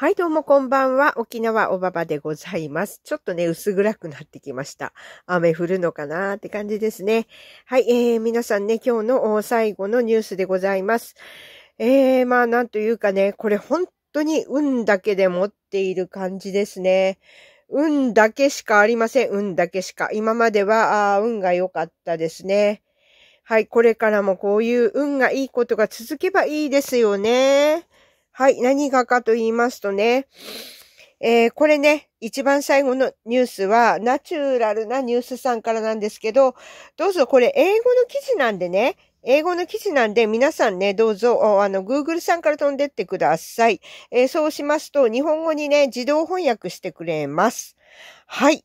はい、どうもこんばんは。沖縄おばばでございます。ちょっとね、薄暗くなってきました。雨降るのかなって感じですね。はい、えー、皆さんね、今日の最後のニュースでございます。えー、まあ、なんというかね、これ本当に運だけで持っている感じですね。運だけしかありません。運だけしか。今までは、あ運が良かったですね。はい、これからもこういう運がいいことが続けばいいですよね。はい、何がかと言いますとね、えー、これね、一番最後のニュースは、ナチュラルなニュースさんからなんですけど、どうぞこれ英語の記事なんでね、英語の記事なんで皆さんね、どうぞ、あの、Google さんから飛んでってください。えー、そうしますと、日本語にね、自動翻訳してくれます。はい。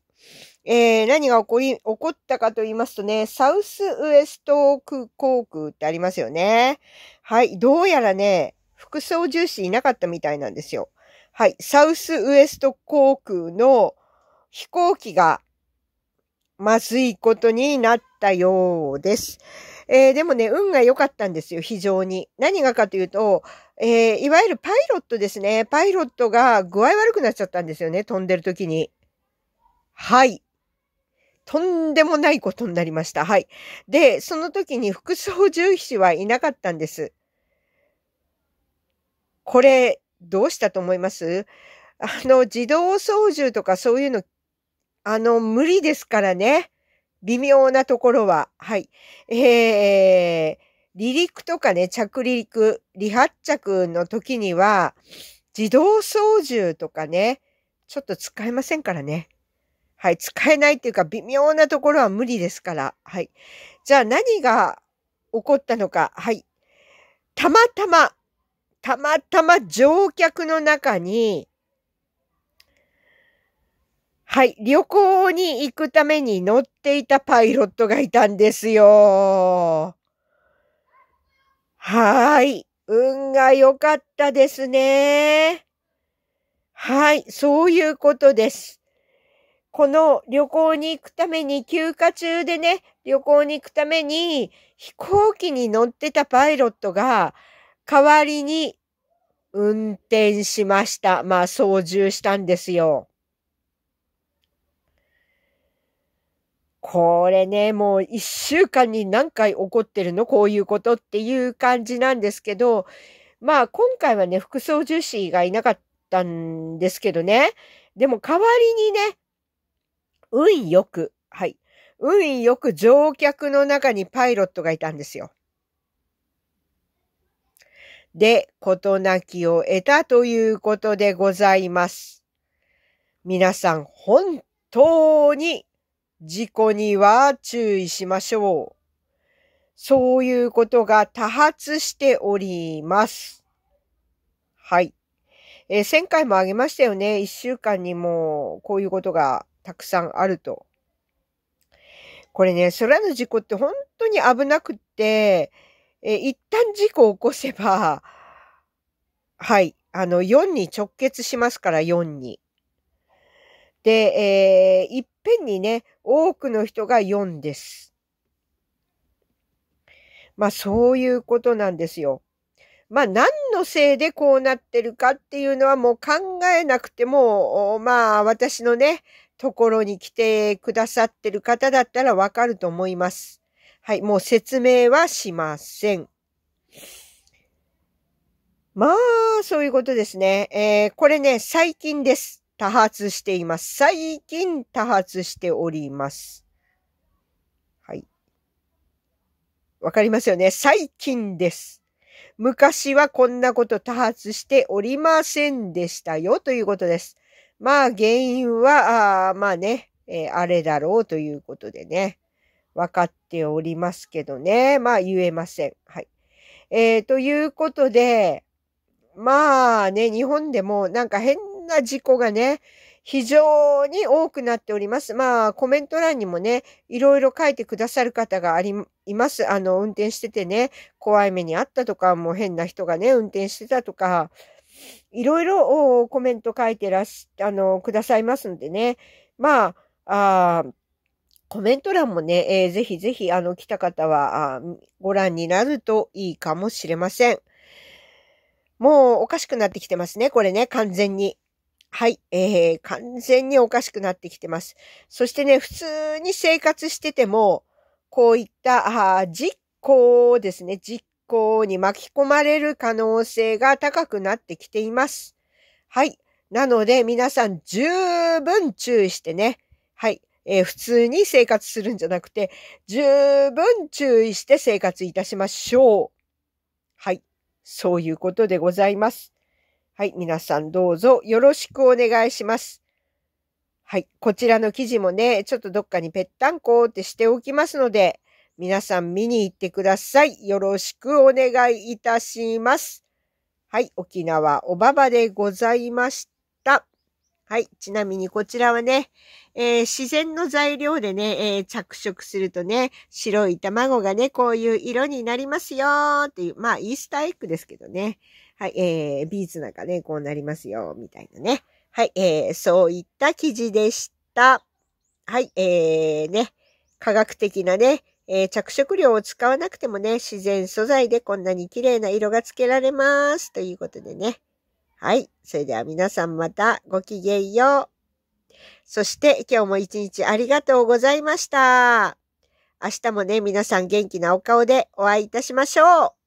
えー、何が起こり、起こったかと言いますとね、サウスウエスト航空ってありますよね。はい。どうやらね、服装重視いなかったみたいなんですよ。はい。サウスウエスト航空の飛行機がまずいことになったようです。えー、でもね、運が良かったんですよ、非常に。何がかというと、えー、いわゆるパイロットですね。パイロットが具合悪くなっちゃったんですよね、飛んでる時に。はい。とんでもないことになりました。はい。で、その時に服装重視はいなかったんです。これ、どうしたと思いますあの、自動操縦とかそういうの、あの、無理ですからね。微妙なところは。はい。えー、離陸とかね、着陸、離発着の時には、自動操縦とかね、ちょっと使えませんからね。はい。使えないっていうか、微妙なところは無理ですから。はい。じゃあ何が起こったのか。はい。たまたまたまたま乗客の中に、はい、旅行に行くために乗っていたパイロットがいたんですよ。はい、運が良かったですね。はい、そういうことです。この旅行に行くために、休暇中でね、旅行に行くために飛行機に乗ってたパイロットが代わりに運転しました。まあ、操縦したんですよ。これね、もう一週間に何回起こってるのこういうことっていう感じなんですけど、まあ今回はね、副操縦士がいなかったんですけどね。でも代わりにね、運よく、はい。運よく乗客の中にパイロットがいたんですよ。で事なきを得たということでございます。皆さん、本当に事故には注意しましょう。そういうことが多発しております。はい。えー、1000回もあげましたよね。1週間にもこういうことがたくさんあると。これね、空の事故って本当に危なくって、えー、一旦事故を起こせば、はい、あの、4に直結しますから、4に。で、えー、いっぺんにね、多くの人が4です。まあ、そういうことなんですよ。まあ、何のせいでこうなってるかっていうのはもう考えなくても、まあ、私のね、ところに来てくださってる方だったらわかると思います。はい、もう説明はしません。まあ、そういうことですね。えー、これね、最近です。多発しています。最近多発しております。はい。わかりますよね。最近です。昔はこんなこと多発しておりませんでしたよということです。まあ原因は、あまあね、えー、あれだろうということでね。分かっておりますけどね。まあ言えません。はい。えー、ということで、まあね、日本でもなんか変な事故がね、非常に多くなっております。まあ、コメント欄にもね、いろいろ書いてくださる方があり、います。あの、運転しててね、怖い目にあったとか、もう変な人がね、運転してたとか、いろいろコメント書いてらし、あの、くださいますんでね。まあ、あコメント欄もね、えー、ぜひぜひ、あの、来た方はご覧になるといいかもしれません。もうおかしくなってきてますね、これね、完全に。はい、えー、完全におかしくなってきてます。そしてね、普通に生活してても、こういった、あ実行ですね、実行に巻き込まれる可能性が高くなってきています。はい。なので、皆さん十分注意してね。はい。えー、普通に生活するんじゃなくて、十分注意して生活いたしましょう。はい。そういうことでございます。はい。皆さんどうぞよろしくお願いします。はい。こちらの記事もね、ちょっとどっかにぺったんこってしておきますので、皆さん見に行ってください。よろしくお願いいたします。はい。沖縄おばばでございました。はい。ちなみにこちらはね、えー、自然の材料でね、えー、着色するとね、白い卵がね、こういう色になりますよーっていう、まあ、イースターエッグですけどね。はい、えー、ビーズなんかね、こうなりますよ、みたいなね。はい、えー、そういった記事でした。はい、えー、ね、科学的なね、えー、着色料を使わなくてもね、自然素材でこんなに綺麗な色がつけられます。ということでね。はい。それでは皆さんまたごきげんよう。そして今日も一日ありがとうございました。明日もね、皆さん元気なお顔でお会いいたしましょう。